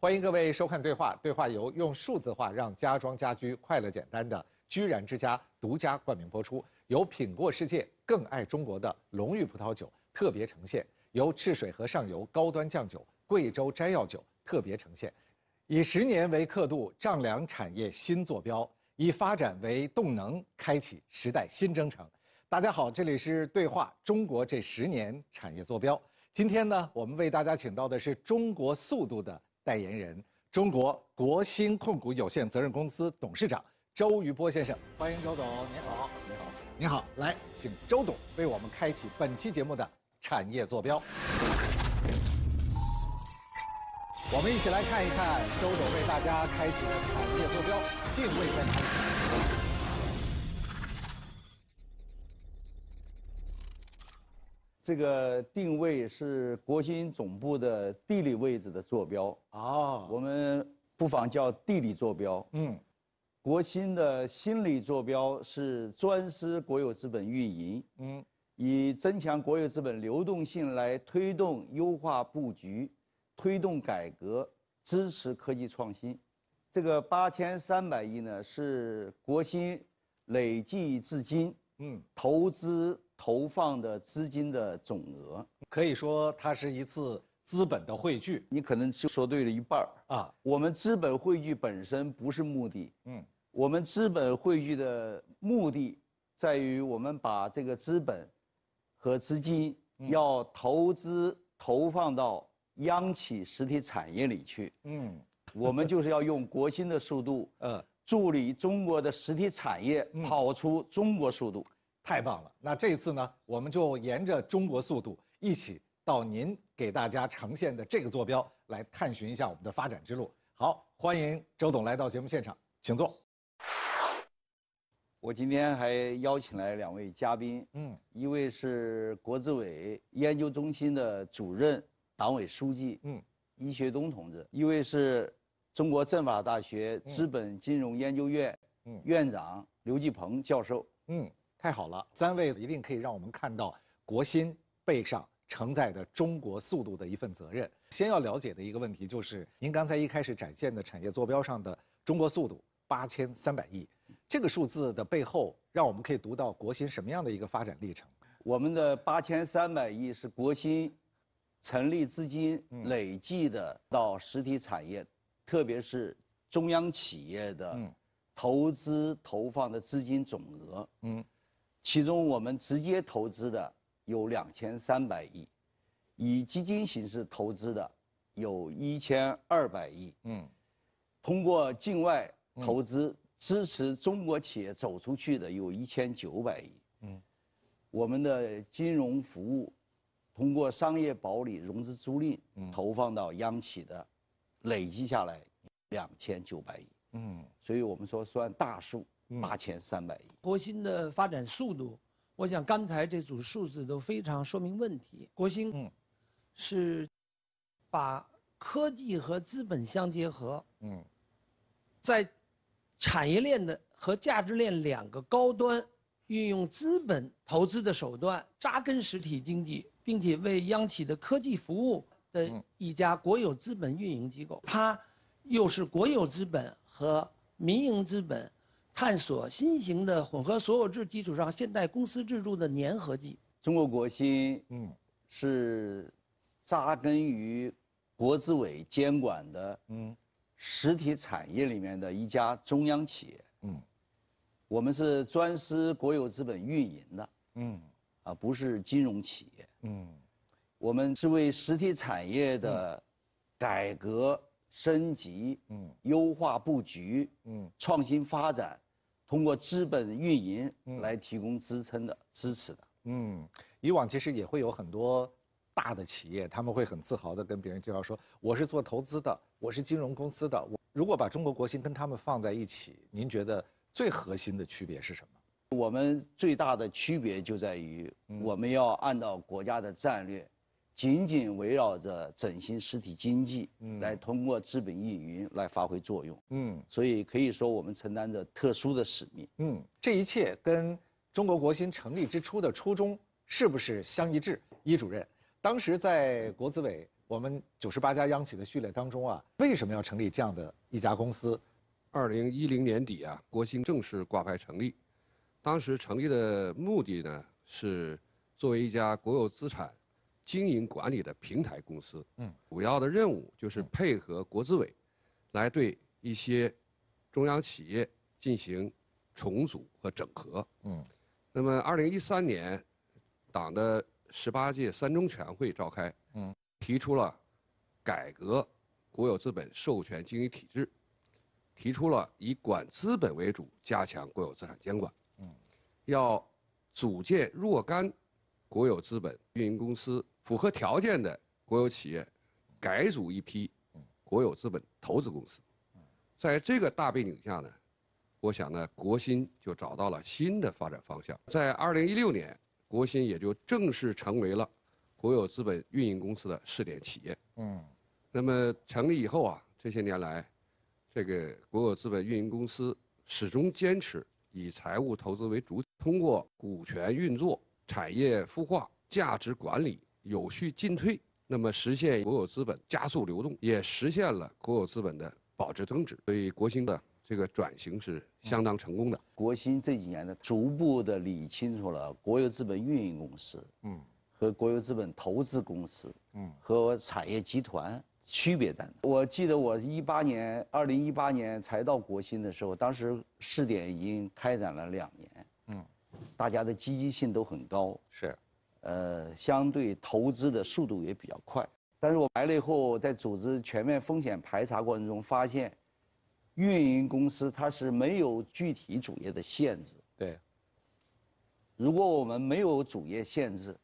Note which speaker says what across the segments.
Speaker 1: 欢迎各位收看《对话》，对话由用数字化让家装家居快乐简单的居然之家独家冠名播出，由品过世界更爱中国的龙玉葡萄酒特别呈现，由赤水河上游高端酱酒贵州摘要酒特别呈现。以十年为刻度，丈量产业新坐标；以发展为动能，开启时代新征程。大家好，这里是《对话中国》这十年产业坐标。今天呢，我们为大家请到的是中国速度的。代言人，中国国兴控股有限责任公司董事长周渝波先生，欢迎周董，您好，您好，您好，来，请周董为我们开启本期节目的产业坐标。我们一起来看一看周董为大家开启的产业坐标定位在哪里。
Speaker 2: 这个定位是国新总部的地理位置的坐标啊，我们不妨叫地理坐标。嗯，国新的心理坐标是专司国有资本运营。嗯，以增强国有资本流动性来推动优化布局，推动改革，支持科技创新。这个八千三百亿呢，是国新累计至今嗯投资。投放的资金的总额，可以说它是一次资本的汇聚。你可能说对了一半儿啊。我们资本汇聚本身不是目的，嗯，我们资本汇聚的目的，在于我们把这个资本和资金要投资投放到央企实体产业里去，嗯，我们就是要用国新的速度，嗯，助力中国的实体产业跑出中国速度。太棒了！那这次呢，我们就沿着中国
Speaker 1: 速度，一起到您给大家呈现的这个坐标来探寻一下我们的发展之路。好，欢迎周总来到节目现场，请坐。
Speaker 2: 我今天还邀请来两位嘉宾，嗯，一位是国资委研究中心的主任、党委书记，嗯，医学东同志；一位是中国政法大学资本金融研究院院长刘继鹏教授，嗯。太好了，三位一定可以让我们看到国新
Speaker 1: 背上承载的中国速度的一份责任。先要了解的一个问题就是，您刚才一开始展现的产业坐标上的中国速度八千三百亿，这个数字
Speaker 2: 的背后，让我们可以读到国新什么样的一个发展历程？我们的八千三百亿是国新成立资金累计的到实体产业，特别是中央企业的投资投放的资金总额。嗯。其中，我们直接投资的有两千三百亿，以基金形式投资的有一千二百亿。嗯，通过境外投资支持中国企业走出去的有一千九百亿。嗯，我们的金融服务通过商业保理、融资租赁投放到央企的累计下来两千九百亿。嗯，所以我们说算大数。八千三百亿。
Speaker 3: 国新的发展速度，我想刚才这组数字都非常说明问题。国新，嗯，是把科技和资本相结合，嗯，在产业链的和价值链两个高端，运用资本投资的手段扎根实体经济，并且为央企的科技服务的一家国有资本运营机构。它又是国有资本和民营资本。探索新型的混合所有制基础上现代公司制度的粘合剂。中国国新，嗯，
Speaker 2: 是扎根于国资委监管的，嗯，实体产业里面的一家中央企业，嗯，我们是专司国有资本运营的，嗯，啊，不是金融企业，嗯，我们是为实体产业的改革升级、嗯，优化布局、嗯，创新发展。通过资本运营来提供支撑的支持的，嗯，以往其实也会有很
Speaker 1: 多大的企业，他们会很自豪地跟别人介绍说，我是做投资的，我是金融公司的。如果把中国国新跟他们放在一起，您觉得最核心的区
Speaker 2: 别是什么？我们最大的区别就在于，我们要按照国家的战略。紧紧围绕着振兴实体经济，来通过资本运营来发挥作用。嗯，所以可以说我们承担着特殊的使命。嗯，这一切跟中国国新成立之初的初衷是不是相一致？
Speaker 1: 尹主任，当时在国资委，我们九十八家央企的序列当中啊，为什
Speaker 4: 么要成立这样的一家公司？二零一零年底啊，国新正式挂牌成立，当时成立的目的呢是作为一家国有资产。经营管理的平台公司，嗯，主要的任务就是配合国资委，来对一些中央企业进行重组和整合，嗯，那么二零一三年，党的十八届三中全会召开，嗯，提出了改革国有资本授权经营体制，提出了以管资本为主加强国有资产监管，嗯，要组建若干国有资本运营公司。符合条件的国有企业改组一批国有资本投资公司，在这个大背景下呢，我想呢，国新就找到了新的发展方向。在二零一六年，国新也就正式成为了国有资本运营公司的试点企业。嗯，那么成立以后啊，这些年来，这个国有资本运营公司始终坚持以财务投资为主，通过股权运作、产业孵化、价值管理。有序进退，那么实现国有资本加速流动，也实现了国有资本的保值增值，所以国兴的这个转型是相当成功的。国兴这几年呢，逐步的理清楚了国有资本运营公司，嗯，和国有
Speaker 2: 资本投资公司，嗯，和产业集团区别在哪？我记得我一八年，二零一八年才到国兴的时候，当时试点已经开展了两
Speaker 5: 年，嗯，
Speaker 2: 大家的积极性都很高，是。呃，相对投资的速度也比较快，但是我来了以后，在组织全面风险排查过程中，发现，运营公司它是没有具体主业的限制。对。如果我们没有主业限制，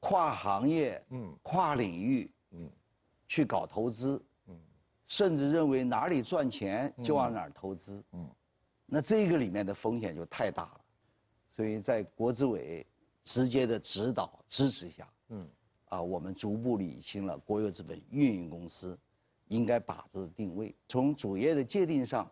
Speaker 2: 跨行业、嗯，跨领域，嗯，去搞投资，嗯，甚至认为哪里赚钱就往哪儿投资，嗯，那这个里面的风险就太大了，所以在国资委。直接的指导支持下，嗯，啊，我们逐步理清了国有资本运营公司应该把住的定位，从主业的界定上，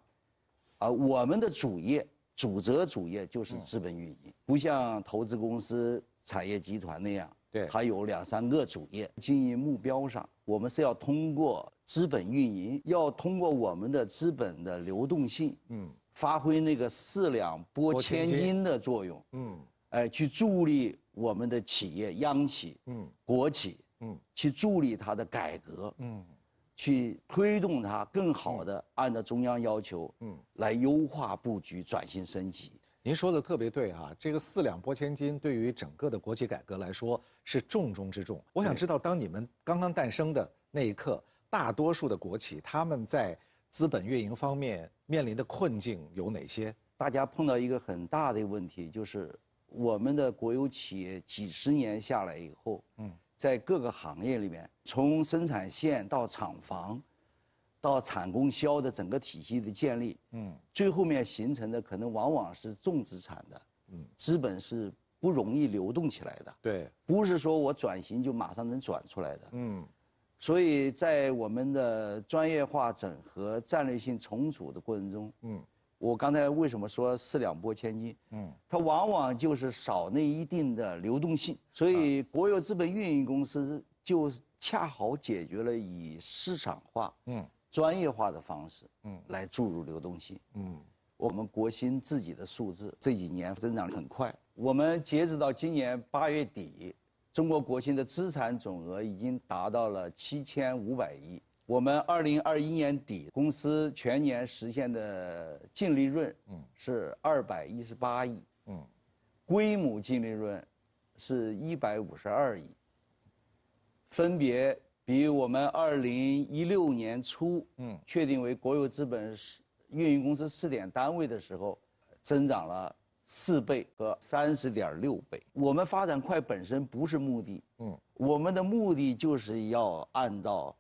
Speaker 2: 啊，我们的主业主责主业就是资本运营，不像投资公司、产业集团那样，对，它有两三个主业。经营目标上，我们是要通过资本运营，要通过我们的资本的流动性，嗯，发挥那个四两
Speaker 5: 拨千斤
Speaker 2: 的作用，嗯。哎，去助力我们的企业、央企、嗯，国企，嗯，去助力它的改革，嗯，去推动它更好的按照中央要求，嗯，来优化布局、转型升级。您说的特别对啊，这个四两拨千斤对于整个的国企改革来说是
Speaker 1: 重中之重。我想知道，当你们刚刚诞生的那一刻，大多数的国企
Speaker 2: 他们在资本运营方面面临的困境有哪些？大家碰到一个很大的问题就是。我们的国有企业几十年下来以后，嗯，在各个行业里面，从生产线到厂房，到产供销的整个体系的建立，嗯，最后面形成的可能往往是重资产的，嗯，资本是不容易流动起来的，对，不是说我转型就马上能转出来的，嗯，所以在我们的专业化整合、战略性重组的过程中，嗯。我刚才为什么说四两拨千斤？嗯，它往往就是少那一定的流动性，所以国有资本运营公司就恰好解决了以市场化、嗯专业化的方式，嗯来注入流动性。嗯，我们国新自己的数字这几年增长很快，我们截止到今年八月底，中国国新的资产总额已经达到了七千五百亿。我们二零二一年底公司全年实现的净利润，嗯，是二百一十八亿，嗯，规母净利润，是一百五十二亿。分别比我们二零一六年初，嗯，确定为国有资本运营公司试点单位的时候，增长了四倍和三十点六倍。我们发展快本身不是目的，嗯，我们的目的就是要按照。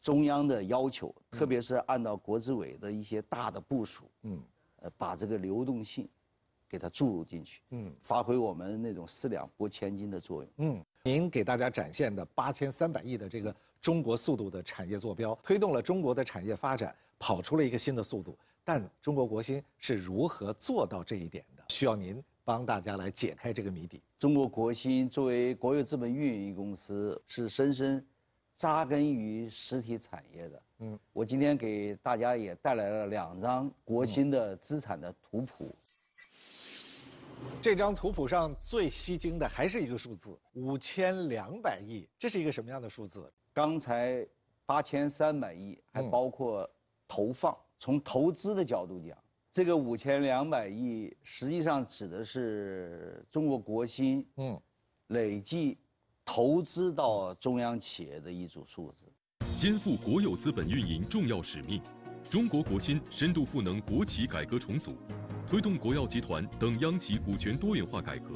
Speaker 2: 中央的要求，特别是按照国资委的一些大的部署，嗯，呃，把这个流动性给它注入进去，嗯，发挥我们那种四两拨千斤的作用，
Speaker 5: 嗯。
Speaker 1: 您给大家展现的八千三百亿的这个中国速度的产业坐标，推动了中国的产业发展，跑出了一个新的速度。但中国国新是如何做
Speaker 2: 到这一点的？需要您帮大家来解开这个谜底。中国国新作为国有资本运营公司，是深深。扎根于实体产业的，嗯，我今天给大家也带来了两张国新的资产的图谱。这张图谱上最吸睛的还是一个数字，五千两百亿，这是一个什么样的数字？刚才八千三百亿，还包括投放。从投资的角度讲，这个五千两百亿实际上指的是中国国新，嗯，累计。
Speaker 6: 投资到中央企业的一组数字，肩负国有资本运营重要使命，中国国新深度赋能国企改革重组，推动国药集团等央企股权多元化改革，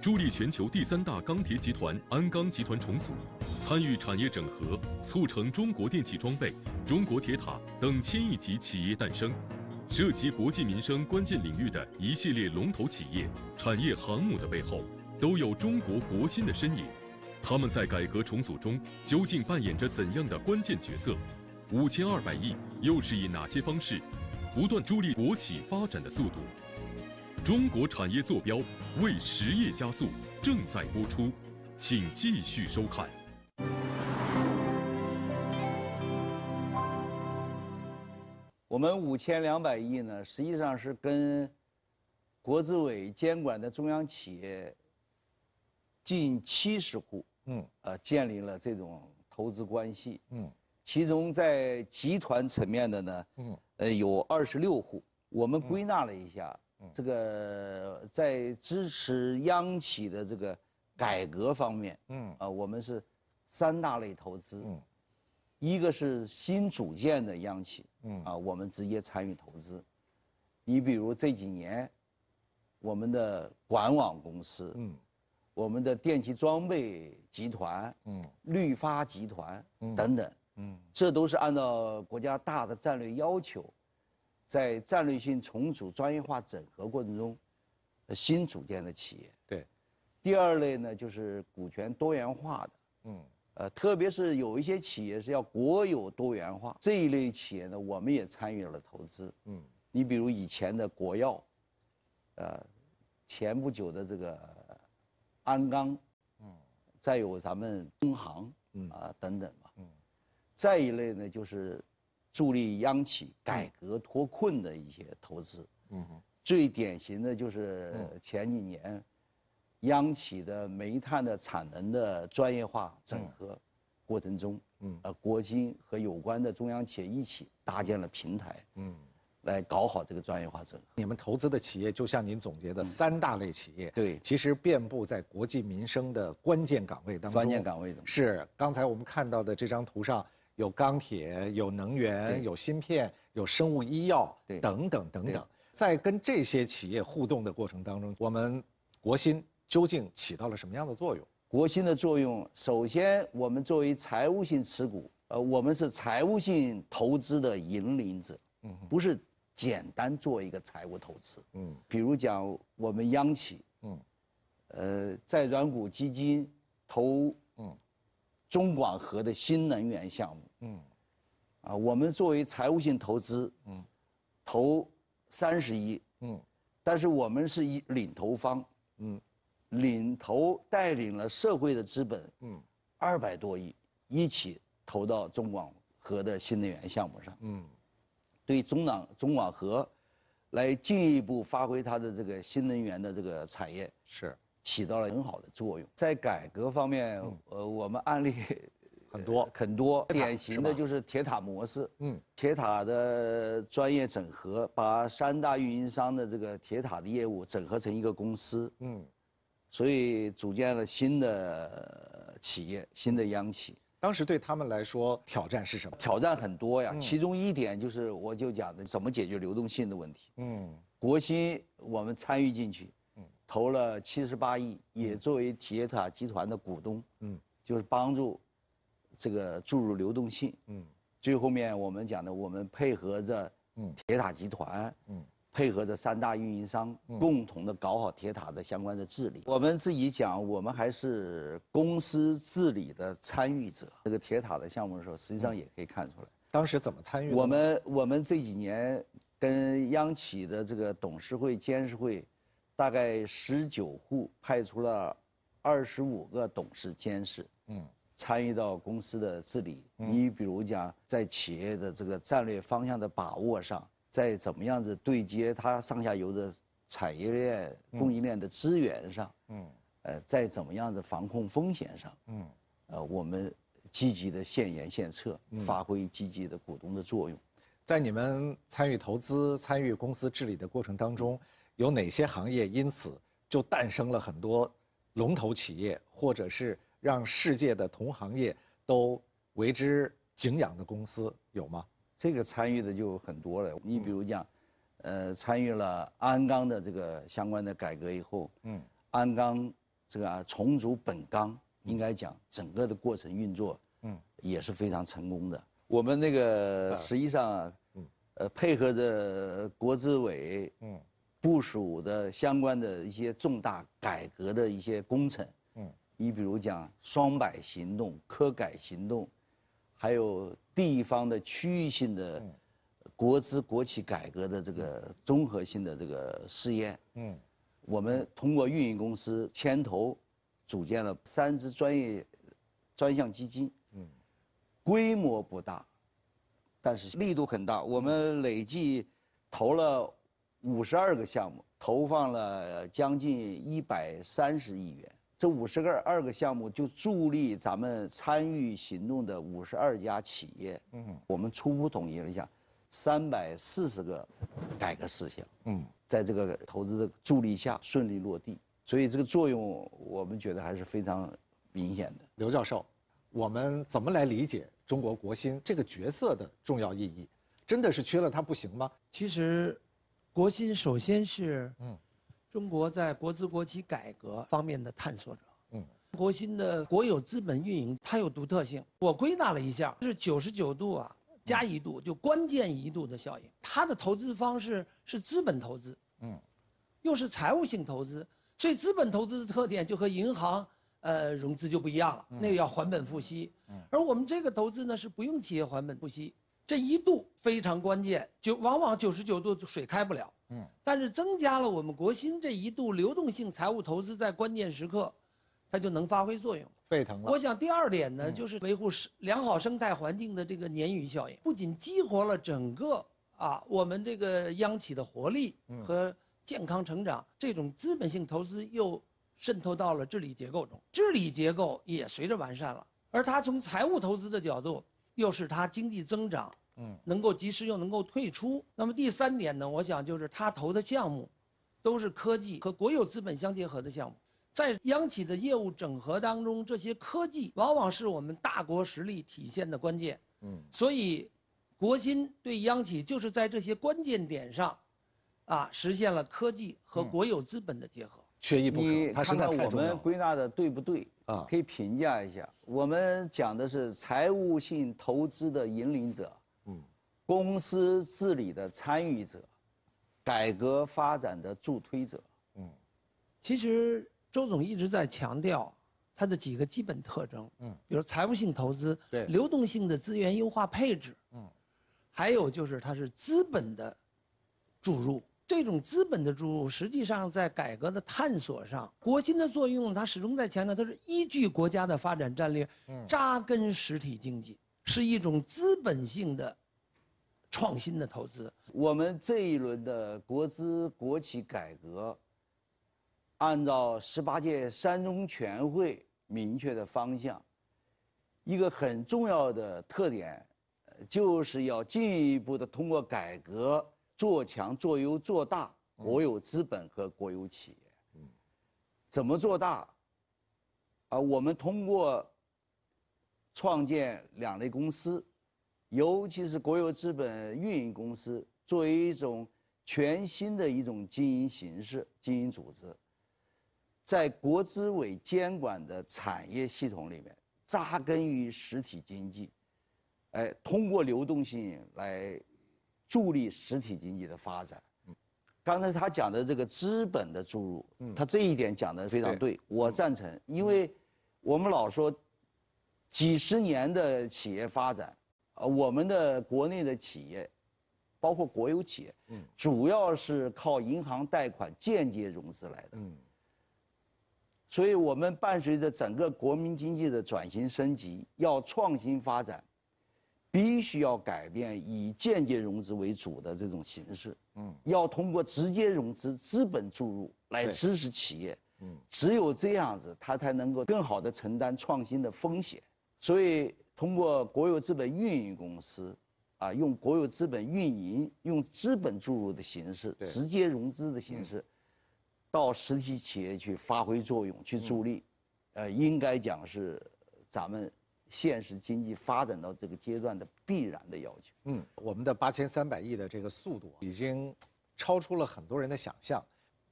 Speaker 6: 助力全球第三大钢铁集团鞍钢集团重组，参与产业整合，促成中国电气装备、中国铁塔等千亿级企业诞生，涉及国计民生关键领域的一系列龙头企业、产业航母的背后，都有中国国新的身影。他们在改革重组中究竟扮演着怎样的关键角色？五千二百亿又是以哪些方式不断助力国企发展的速度？中国产业坐标为实业加速正在播出，请继续收看。
Speaker 2: 我们五千两百亿呢，实际上是跟国资委监管的中央企业。近七十户，嗯，呃，建立了这种投资关系，嗯，其中在集团层面的呢，嗯，呃，有二十六户。我们归纳了一下，这个在支持央企的这个改革方面，嗯，啊，我们是三大类投资，嗯，一个是新组建的央企，嗯，啊，我们直接参与投资。你比如这几年，我们的管网公司，嗯。我们的电气装备集团，嗯，绿发集团，嗯，等等，嗯，这都是按照国家大的战略要求，在战略性重组、专业化整合过程中，新组建的企业。对，第二类呢，就是股权多元化的，嗯，呃，特别是有一些企业是要国有多元化，这一类企业呢，我们也参与了投资，嗯，你比如以前的国药，呃，前不久的这个。鞍钢，嗯，再有咱们中航啊等等吧，嗯，再一类呢就是助力央企改革脱困的一些投资，嗯最典型的就是前几年央企的煤炭的产能的专业化整合过程中，嗯，呃，国金和有关的中央企业一起搭建了平台，嗯。来搞好这个专业化整合。你们投资的企
Speaker 1: 业，就像您总结的三大类企业，对，其实遍布在国计民生的关键岗位当中。关键岗位是刚才我们看到的这张图上，有钢铁、有能源、有芯片、有生物医药，等等等等。在跟这些企
Speaker 2: 业互动的过程当中，我们国新究竟起到了什么样的作用？国新的作用，首先，我们作为财务性持股，呃，我们是财务性投资的引领者。不是简单做一个财务投资，嗯，比如讲我们央企，嗯，呃，在软股基金投，嗯，中广核的新能源项目，嗯，啊，我们作为财务性投资，嗯，投三十亿，嗯，但是我们是一领投方，嗯，领投带领了社会的资本，嗯，二百多亿一起投到中广核的新能源项目上，嗯。对中港中广核，来进一步发挥它的这个新能源的这个产业是起到了很好的作用。在改革方面，呃，我们案例很多很多，典型的就是铁塔模式。嗯，铁塔的专业整合，把三大运营商的这个铁塔的业务整合成一个公司。嗯，所以组建了新的企业，新的央企。当时对他们来说，挑战是什么？挑战很多呀，其中一点就是我就讲的，怎么解决流动性的问题。嗯，国新我们参与进去，投了七十八亿，也作为铁塔集团的股东。嗯，就是帮助这个注入流动性。嗯，最后面我们讲的，我们配合着，铁塔集团。嗯。配合着三大运营商共同的搞好铁塔的相关的治理，我们自己讲，我们还是公司治理的参与者。这个铁塔的项目的时候，实际上也可以看出来，当时
Speaker 1: 怎么参与？我们
Speaker 2: 我们这几年跟央企的这个董事会、监事会，大概十九户派出了二十五个董事、监事，嗯，参与到公司的治理。你比如讲，在企业的这个战略方向的把握上。在怎么样子对接它上下游的产业链、供应链的资源上，嗯，呃，在怎么样子防控风险上，嗯，呃，我们积极的献言献策，发挥积极的股
Speaker 1: 东的作用。在你们参与投资、参与公司治理的过程当中，有哪些行业因此就诞生了很多龙头企业，或者是让世界的同行业都为之敬仰的公司有吗？
Speaker 2: 这个参与的就很多了，你比如讲，呃，参与了鞍钢的这个相关的改革以后，嗯，鞍钢这个重组本钢，应该讲整个的过程运作，嗯，也是非常成功的。我们那个实际上，嗯，呃，配合着国资委嗯部署的相关的一些重大改革的一些工程，嗯，你比如讲双百行动、科改行动，还有。地方的区域性的国资国企改革的这个综合性的这个试验，嗯，我们通过运营公司牵头组建了三支专业专项基金，嗯，规模不大，但是力度很大。我们累计投了五十二个项目，投放了将近一百三十亿元。这五十个二个项目就助力咱们参与行动的五十二家企业，嗯，我们初步统计了一下，三百四十个改革事项，嗯，在这个投资的助力下顺利落地，所以这个作用我们觉得还是非常明显的。刘教授，我们怎么来理解中国国新这个角色的重
Speaker 1: 要意义？
Speaker 3: 真的是缺了它不行吗？其实，国新首先是嗯。中国在国资国企改革方面的探索者，嗯，国新的国有资本运营它有独特性。我归纳了一下，是九十九度啊加一度，就关键一度的效应。它的投资方式是资本投资，嗯，又是财务性投资。所以资本投资的特点就和银行呃融资就不一样了，那个要还本付息，嗯，而我们这个投资呢是不用企业还本付息。这一度非常关键，就往往九十九度水开不了。嗯，但是增加了我们国新这一度流动性财务投资，在关键时刻，它就能发挥作用，
Speaker 1: 沸腾了。我想
Speaker 3: 第二点呢，就是维护生良好生态环境的这个鲶鱼效应，不仅激活了整个啊我们这个央企的活力和健康成长，这种资本性投资又渗透到了治理结构中，治理结构也随着完善了，而它从财务投资的角度，又是它经济增长。嗯，能够及时又能够退出。那么第三点呢，我想就是他投的项目，都是科技和国有资本相结合的项目。在央企的业务整合当中，这些科技往往是我们大国实力体现的关键。嗯，所以，国新对央企就是在这些关键点上，啊，实现了科技和国有资本的结合，缺一不可。看在我们归纳的对不对
Speaker 2: 啊？可以评价一下。我们讲的是财务性投资的引领者。公司治理的参与者，改革发展的助
Speaker 3: 推者。嗯，其实周总一直在强调它的几个基本特征。嗯，比如财务性投资，对流动性的资源优化配置。嗯，还有就是它是资本的注入。这种资本的注入，实际上在改革的探索上，国新的作用，它始终在强调，它是依据国家的发展战略，扎根实体经济，是一种资本性的。创新的投资，
Speaker 2: 我们这一轮的国资国企改革，按照十八届三中全会明确的方向，一个很重要的特点，就是要进一步的通过改革做强、做优、做大国有资本和国有企业。嗯，怎么做大？啊，我们通过创建两类公司。尤其是国有资本运营公司作为一种全新的一种经营形式、经营组织，在国资委监管的产业系统里面扎根于实体经济，哎，通过流动性来助力实体经济的发展。嗯，刚才他讲的这个资本的注入，嗯，他这一点讲的非常对，我赞成。因为我们老说几十年的企业发展。呃，我们的国内的企业，包括国有企业，嗯，主要是靠银行贷款间接融资来的，嗯。所以，我们伴随着整个国民经济的转型升级，要创新发展，必须要改变以间接融资为主的这种形式，嗯。要通过直接融资、资本注入来支持企业，嗯。只有这样子，它才能够更好的承担创新的风险，所以。通过国有资本运营公司，啊，用国有资本运营、用资本注入的形式、直接融资的形式，到实体企业去发挥作用、去助力，呃，应该讲是咱们现实经济发展到这个阶段的必然的要求。
Speaker 5: 嗯，
Speaker 1: 我们的八千三百亿的这个速度已经超出了很多人的想象。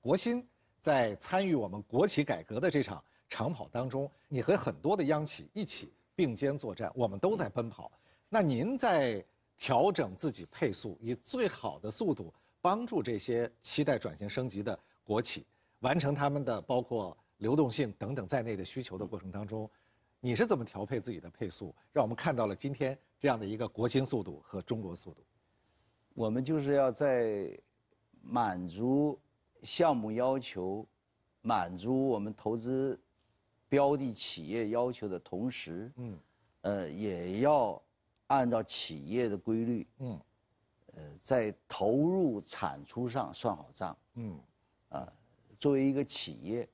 Speaker 1: 国新在参与我们国企改革的这场长跑当中，你和很多的央企一起。并肩作战，我们都在奔跑。那您在调整自己配速，以最好的速度帮助这些期待转型升级的国企完成他们的包括流动性等等在内的需求的过程当中，你是怎么调配自己的配速，让我们看到了今天这样的一个国新速度和中国
Speaker 2: 速度？我们就是要在满足项目要求，满足我们投资。标的企业要求的同时，嗯，呃，也要按照企业的规律，嗯，呃，在投入产出上算好账，嗯，啊，作为一个企业，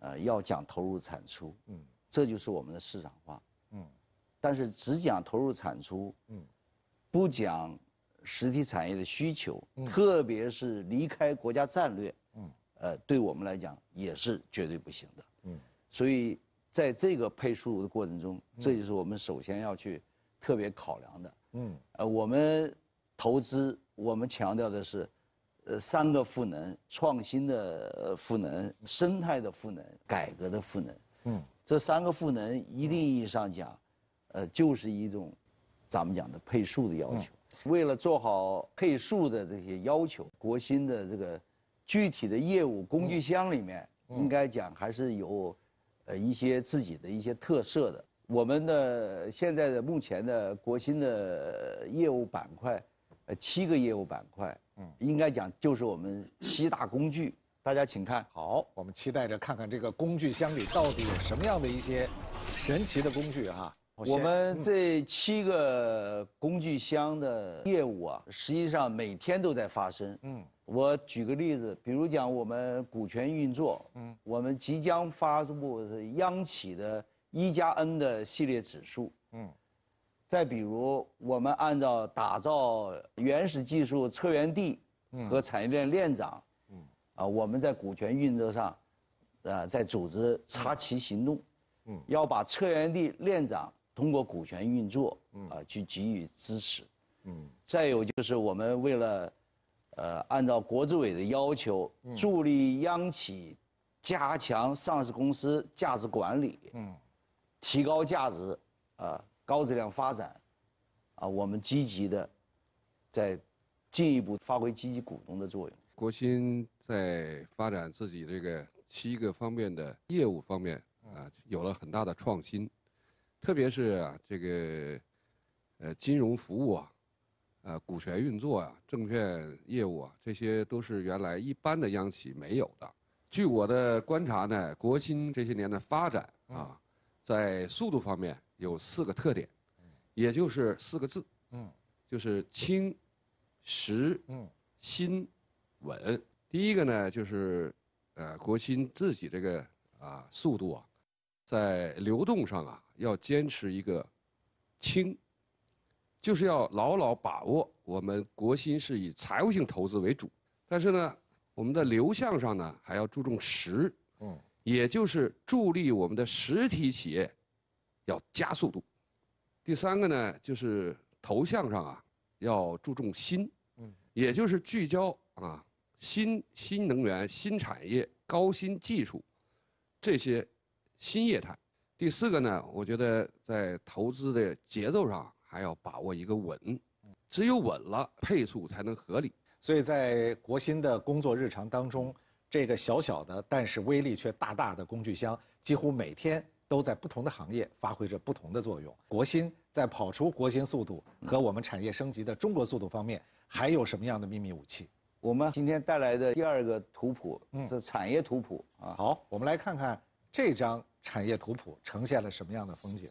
Speaker 2: 呃，要讲投入产出，嗯，这就是我们的市场化，嗯，但是只讲投入产出，嗯，不讲实体产业的需求，特别是离开国家战略，嗯，呃，对我们来讲也是绝对不行的，嗯。所以，在这个配速的过程中，这就是我们首先要去特别考量的。嗯，呃，我们投资，我们强调的是，呃，三个赋能：创新的赋能、生态的赋能、改革的赋能。嗯，这三个赋能，一定意义上讲，呃，就是一种咱们讲的配速的要求。为了做好配速的这些要求，国新的这个具体的业务工具箱里面，应该讲还是有。呃，一些自己的一些特色的，我们的现在的目前的国新的业务板块，呃，七个业务板块，嗯，应该讲就是我们七大工具，
Speaker 1: 大家请看好，我们期待着看看这个工具箱里到底有什么样的一些
Speaker 2: 神奇的工具哈。我们这七个工具箱的业务啊，实际上每天都在发生，嗯。我举个例子，比如讲我们股权运作，嗯，我们即将发布央企的“一加 N” 的系列指数，嗯，再比如我们按照打造原始技术策源地和产业链链长，嗯，啊，我们在股权运作上，啊，在组织插旗行动，嗯，要把策源地链长通过股权运作，啊，去给予支持，嗯，再有就是我们为了。呃，按照国资委的要求，助力央企加强上市公司价值管理，嗯，提高价值，啊，高质量发展，啊，我们积极的
Speaker 4: 在进一步发挥积极股东的作用。国新在发展自己这个七个方面的业务方面啊，有了很大的创新，特别是啊这个呃金融服务啊。呃，股权运作啊，证券业务啊，这些都是原来一般的央企没有的。据我的观察呢，国新这些年的发展啊，在速度方面有四个特点，也就是四个字，嗯，就是轻、实、嗯、新、稳。第一个呢，就是呃，国新自己这个啊，速度啊，在流动上啊，要坚持一个轻。就是要牢牢把握我们国新是以财务性投资为主，但是呢，我们的流向上呢还要注重实，嗯，也就是助力我们的实体企业要加速度。第三个呢，就是投向上啊要注重新，嗯，也就是聚焦啊新新能源、新产业、高新技术这些新业态。第四个呢，我觉得在投资的节奏上。还要把握一个稳，只有稳了，配速才能合理。所以在国新的工作日常当中，
Speaker 1: 这个小小的但是威力却大大的工具箱，几乎每天都在不同的行业发挥着不同的作用。国新在跑出国新速度和我们产业升级的中国速度方面，还有什么样的秘密武器？我们今天带来的第二个图谱是产业图谱啊。好，我们来看看这张产业图谱呈现了什
Speaker 2: 么样的风景。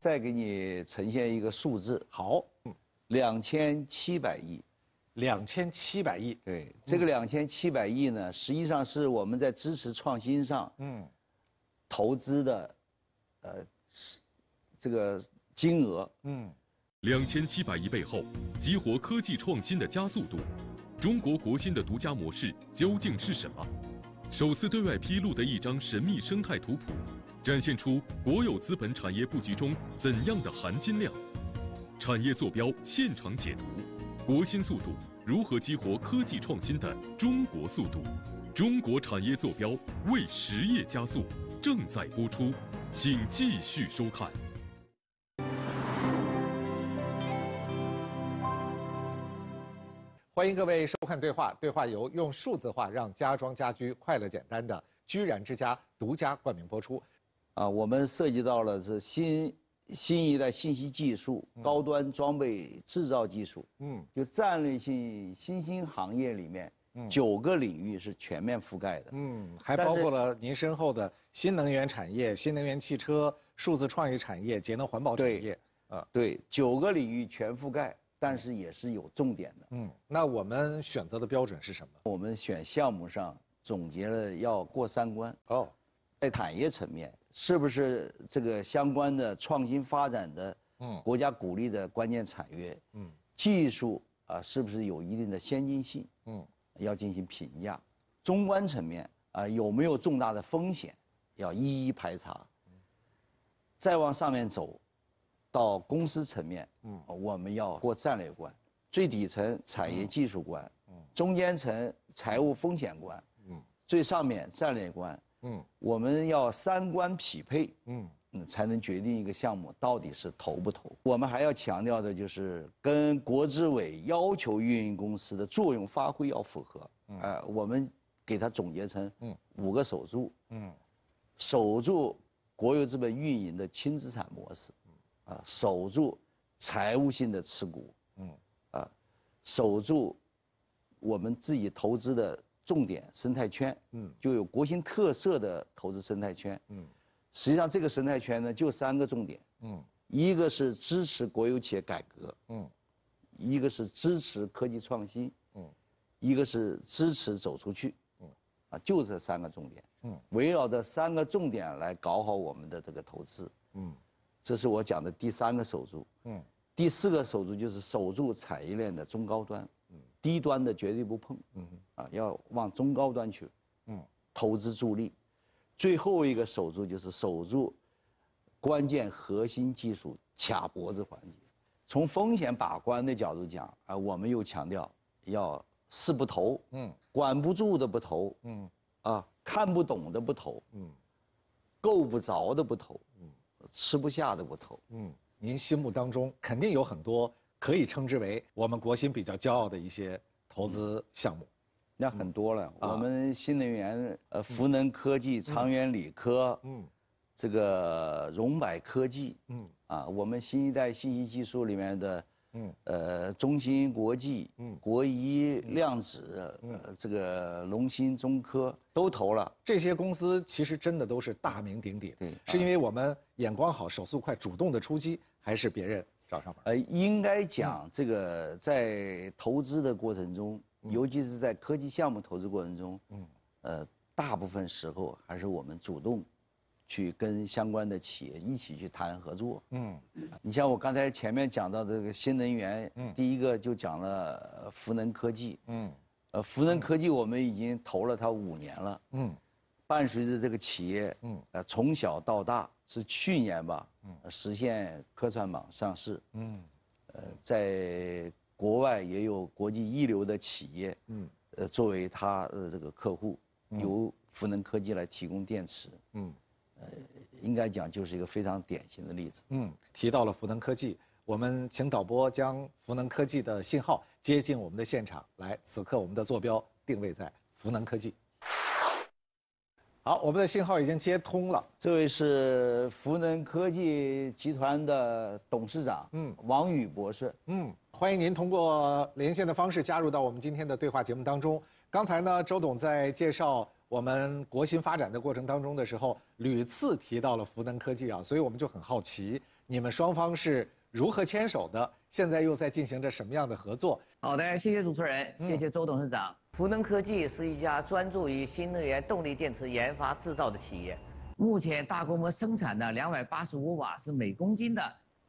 Speaker 2: 再给你呈现一个数字，好，两千七百亿，两千七百亿。对，这个两千七百亿呢，实际上是我们在支持创新上，嗯，投资的，呃，是
Speaker 6: 这个金额。嗯，两千七百亿背后，激活科技创新的加速度，中国国新的独家模式究竟是什么？首次对外披露的一张神秘生态图谱。展现出国有资本产业布局中怎样的含金量？产业坐标现场解读，国新速度如何激活科技创新的中国速度？中国产业坐标为实业加速，正在播出，请继续收看。
Speaker 1: 欢迎各位收看对话，对话由用数字化让家装家居快乐简
Speaker 2: 单的居然之家独家冠名播出。啊，我们涉及到了是新新一代信息技术、高端装备制造技术，嗯，就战略性新兴行业里面，嗯，九个领域是全面覆盖的，
Speaker 5: 嗯，还包括了
Speaker 1: 您身后的新能源产业、新能源汽车、数字创意产业、节能环保产业，啊，对，九个领域全覆盖，但是也是有重点
Speaker 5: 的，嗯，
Speaker 2: 那我们选择的标准是什么？我们选项目上总结了要过三关，哦，在产业层面。是不是这个相关的创新发展的，嗯，国家鼓励的关键产业，嗯，技术啊，是不是有一定的先进性？嗯，要进行评价。中观层面啊，有没有重大的风险，要一一排查。再往上面走，到公司层面，嗯，我们要过战略关，最底层产业技术关，嗯，中间层财务风险关，嗯，最上面战略关。嗯，我们要三观匹配，嗯才能决定一个项目到底是投不投。我们还要强调的就是，跟国资委要求运营公司的作用发挥要符合。哎，我们给它总结成，五个守住，嗯，守住国有资本运营的轻资产模式，啊，守住财务性的持股，嗯，啊，守住我们自己投资的。重点生态圈，嗯，就有国新特色的投资生态圈，嗯，实际上这个生态圈呢，就三个重点，嗯，一个是支持国有企业改革，嗯，一个是支持科技创新，嗯，一个是支持走出去，嗯，啊，就这三个重点，嗯，围绕着三个重点来搞好我们的这个投资，嗯，这是我讲的第三个守住，嗯，第四个守住就是守住产业链的中高端。低端的绝对不碰，嗯，啊，要往中高端去，嗯，投资助力，最后一个守住就是守住关键核心技术卡脖子环节。从风险把关的角度讲，啊，我们又强调要四不投，嗯，管不住的不投，嗯，啊，看不懂的不投，嗯，够不着的不投，嗯，吃不下的
Speaker 1: 不投，嗯。您心目当中肯定有很多。可以称之为我们国新比较骄
Speaker 2: 傲的一些投资项目，那很多了。我们新能源呃，福能科技、长远理科，嗯，这个荣百科技，嗯，啊，我们新一代信息技术里面的，嗯，呃，中芯国际，嗯，国仪量子，嗯，这个龙芯中科都投了。
Speaker 1: 这些公司其实真的都是大名鼎鼎，对，是因为我们眼光好、手速快、主
Speaker 2: 动的出击，还是别人？找上门？呃，应该讲这个在投资的过程中，尤其是在科技项目投资过程中，嗯，呃，大部分时候还是我们主动，去跟相关的企业一起去谈合作，嗯，你像我刚才前面讲到这个新能源，嗯，第一个就讲了福能科技，嗯，呃，福能科技我们已经投了它五年了，嗯，伴随着这个企业，嗯，呃，从小到大。是去年吧，实现科创板上市。嗯，呃，在国外也有国际一流的企业，嗯，呃，作为它的这个客户，由福能科技来提供电池。嗯，呃，应该讲就是一个非常典型的例子。
Speaker 5: 嗯，
Speaker 1: 提到了福能科技，我们请导播将福能科技的信号接进我们的现场来。此刻我们的坐标定位在福能科技。
Speaker 2: 好，我们的信号已经接通了。这位是福能科技集团的董事长，嗯，王宇博士，嗯，欢迎您通过连线
Speaker 1: 的方式加入到我们今天的对话节目当中。刚才呢，周董在介绍我们国新发展的过程当中的时候，屡次提到了福能科技啊，所以我们就很好奇，你们双方是如何牵手的？现在又在进行着什么样的合作？好的，
Speaker 7: 谢谢主持人，谢谢周董事长。孚能科技是一家专注于新能源动力电池研发制造的企业。目前大规模生产的两百八十五瓦时每公斤的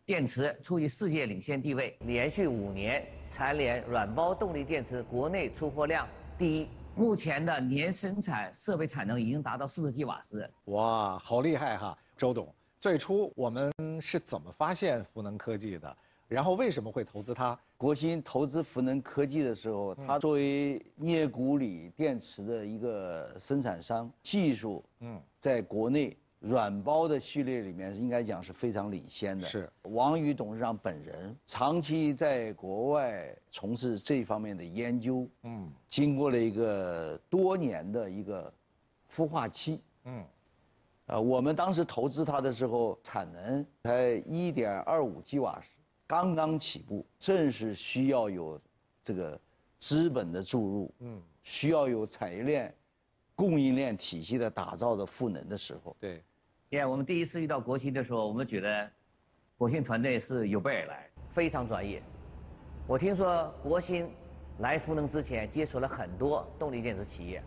Speaker 7: 电池处于世界领先地位，连续五年蝉联软包动力电池国内出货量第一。目前的年生产设备产能已经达到四十吉瓦时。
Speaker 1: 哇，好厉害哈，周董！最初我们是
Speaker 2: 怎么发现孚能科技的？然后为什么会投资它？国新投资福能科技的时候，它作为镍钴锂电池的一个生产商，技术嗯，在国内软包的序列里面应该讲是非常领先的。是王宇董事长本人长期在国外从事这方面的研究，嗯，经过了一个多年的一个孵化期，嗯，呃，我们当时投资它的时候，产能才一点二五吉瓦时。刚刚起步，正是需要有这个资本的注入，嗯，需要有产业链、供应链体
Speaker 7: 系的打造的赋能的时候。对，因为我们第一次遇到国兴的时候，我们觉得国兴团队是有备而来，非常专业。我听说国兴来赋能之前接触了很多动力电池企业，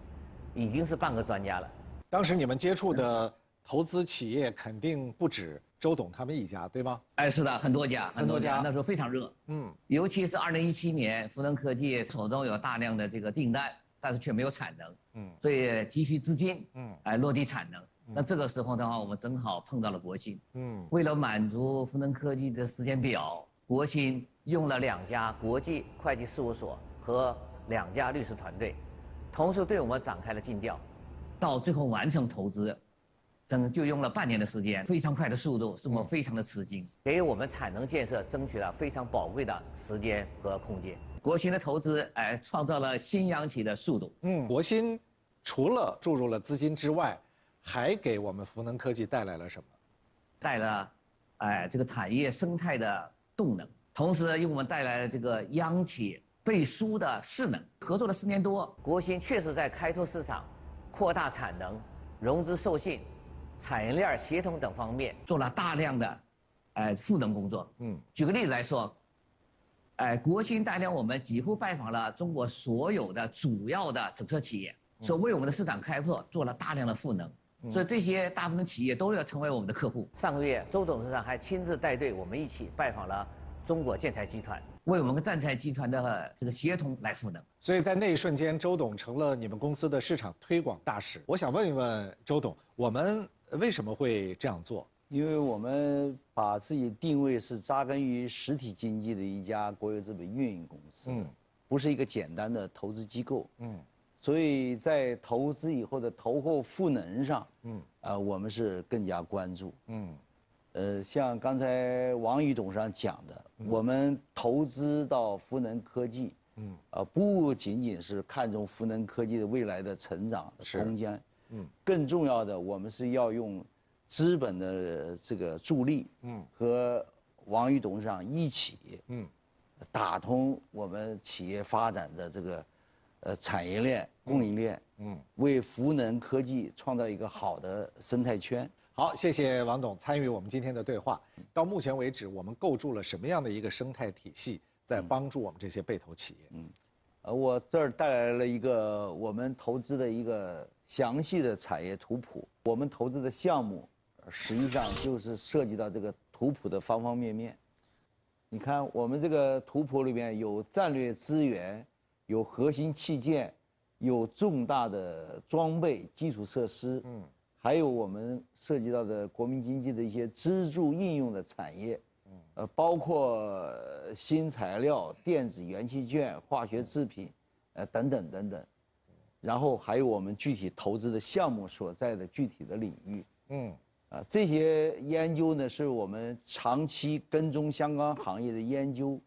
Speaker 7: 已经是半个专家了。
Speaker 1: 当时你们接触的。投资企业肯定不止周董他们一家，对
Speaker 7: 吗？哎，是的，很多家，很多家。那时候非常热，嗯，尤其是二零一七年，福能科技手中有大量的这个订单，但是却没有产能，嗯，所以急需资金，嗯，哎，落地产能。那这个时候的话，我们正好碰到了国新。嗯，为了满足福能科技的时间表，国新用了两家国际会计事务所和两家律师团队，同时对我们展开了尽调，到最后完成投资。整就用了半年的时间，非常快的速度，使我们非常的吃惊，给我们产能建设争取了非常宝贵的时间和空间。国新的投资，哎，创造了新央企的速度。嗯。国新除了注入了资金之外，还给我们福能科技带来了什么？带了，哎，这个产业生态的动能，同时呢，给我们带来了这个央企背书的势能。合作了四年多，国新确实在开拓市场，扩大产能，融资授信。产业链协同等方面做了大量的，呃，赋能工作。嗯，举个例子来说，哎，国新带领我们几乎拜访了中国所有的主要的整车企业，所为我们的市场开拓做了大量的赋能。所以这些大部分企业都要成为我们的客户。上个月周董事长还亲自带队，我们一起拜访了中国建材集团，为我们建材集团的这个协同来赋能。
Speaker 1: 所以在那一瞬间，周董成了你们公司的市场推广大使。我想问一
Speaker 2: 问周董，我们。为什么会这样做？因为我们把自己定位是扎根于实体经济的一家国有资本运营公司，嗯，不是一个简单的投资机构，嗯，所以在投资以后的投后赋能上，嗯，我们是更加关注，嗯，呃，像刚才王宇董事长讲的，我们投资到福能科技，嗯，不仅仅是看中福能科技的未来的成长的空间。更重要的，我们是要用资本的这个助力，嗯，和王宇董事长一起，嗯，打通我们企业发展的这个呃产业链、供应链，嗯，为福能科技创造一个好的生态圈。好，谢谢王总参与我们今天的对话。到
Speaker 1: 目前为止，我们构筑了什么样的一个生态体系，在帮助我们这些被投企业？嗯，
Speaker 2: 呃，我这儿带来了一个我们投资的一个。详细的产业图谱，我们投资的项目，实际上就是涉及到这个图谱的方方面面。你看，我们这个图谱里面有战略资源，有核心器件，有重大的装备基础设施，嗯，还有我们涉及到的国民经济的一些支柱应用的产业，嗯，呃，包括新材料、电子元器件、化学制品，呃，等等等等。然后还有我们具体投资的项目所在的具体的领域，嗯，啊，这些研究呢是我们长期跟踪相关行业的研究，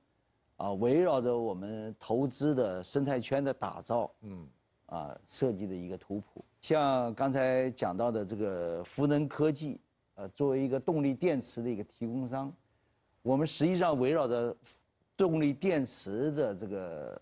Speaker 2: 啊，围绕着我们投资的生态圈的打造，嗯，啊，设计的一个图谱。像刚才讲到的这个福能科技，呃，作为一个动力电池的一个提供商，我们实际上围绕着动力电池的这个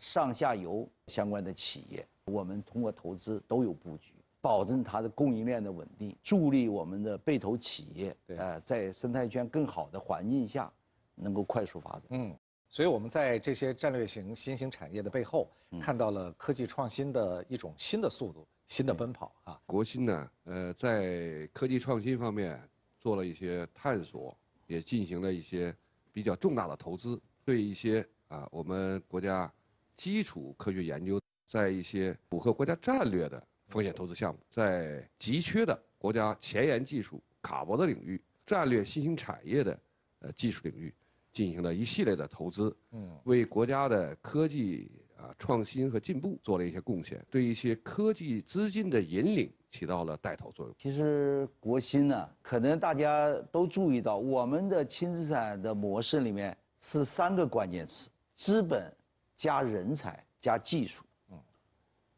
Speaker 2: 上下游相关的企业。我们通过投资都有布局，保证它的供应链的稳定，助力我们的被投企业，呃，在生态圈更好的环境下，能够快速发展。嗯，所以我们
Speaker 1: 在这些战略型新兴产业的背后，看到了科技创新的一种新的速度、新的奔跑啊。
Speaker 4: 国新呢，呃，在科技创新方面做了一些探索，也进行了一些比较重大的投资，对一些啊，我们国家基础科学研究。在一些符合国家战略的风险投资项目，在急缺的国家前沿技术卡脖子领域、战略新兴产业的呃技术领域，进行了一系列的投资，嗯，为国家的科技啊创新和进步做了一些贡献，对一些科技资金的引领起到了带头作用。其
Speaker 2: 实国新
Speaker 4: 呢，可能大家都注意到，我们
Speaker 2: 的轻资产的模式里面是三个关键词：资本、加人才、加技术。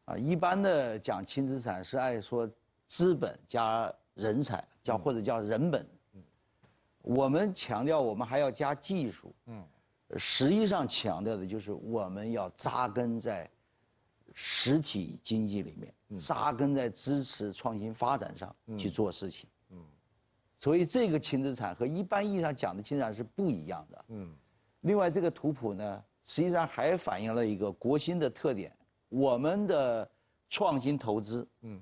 Speaker 2: 啊，一般的讲轻资产是爱说资本加人才，叫或者叫人本。我们强调，我们还要加技术。嗯，实际上强调的就是我们要扎根在实体经济里面，扎根在支持创新发展上去做事情。嗯，所以这个轻资产和一般意义上讲的轻资产是不一样的。嗯，另外这个图谱呢，实际上还反映了一个国新的特点。我们的创新投资，嗯，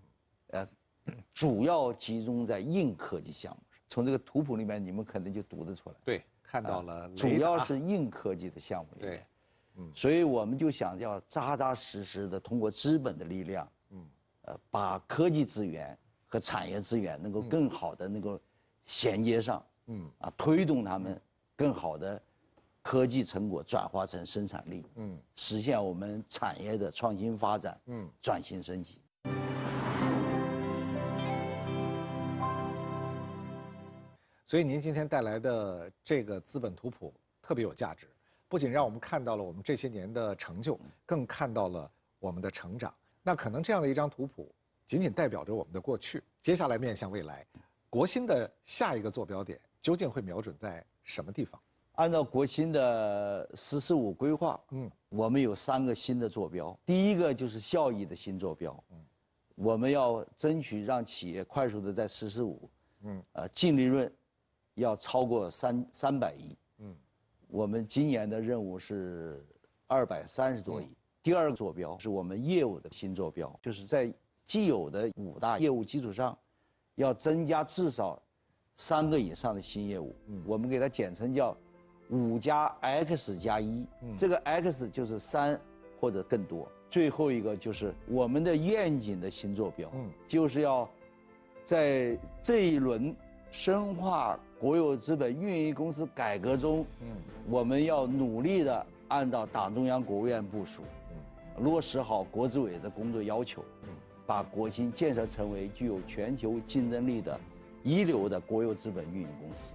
Speaker 2: 呃，主要集中在硬科技项目上。从这个图谱里面，你们可能就读得出来。对，看到了。主要是硬科技的项目里面。对，嗯，所以我们就想要扎扎实实的通过资本的力量，嗯，呃，把科技资源和产业资源能够更好的能够衔接上，嗯，啊，推动他们更好的。科技成果转化成生产力，嗯，实现我们产业的创新发展，嗯，转型升级。所以您今天带来
Speaker 1: 的这个资本图谱特别有价值，不仅让我们看到了我们这些年的成就，更看到了我们的成长。那可能这样的一张图谱仅仅代表着我们的过去，接下来面向未来，国新的下一个坐标点究竟会瞄准
Speaker 2: 在什么地方？按照国新的“十四五”规划，嗯，我们有三个新的坐标。第一个就是效益的新坐标，嗯，我们要争取让企业快速的在“十四五”，嗯，呃，净利润要超过三三百亿，嗯，我们今年的任务是二百三十多亿。第二个坐标是我们业务的新坐标，就是在既有的五大业务基础上，要增加至少三个以上的新业务，嗯，我们给它简称叫。五加 X 加一，这个 X 就是三或者更多。最后一个就是我们的愿景的新坐标，就是要在这一轮深化国有资本运营公司改革中，我们要努力的按照党中央、国务院部署，落实好国资委的工作要求，把国新建设成为具有全球竞争力的一流的国有资本运营公司。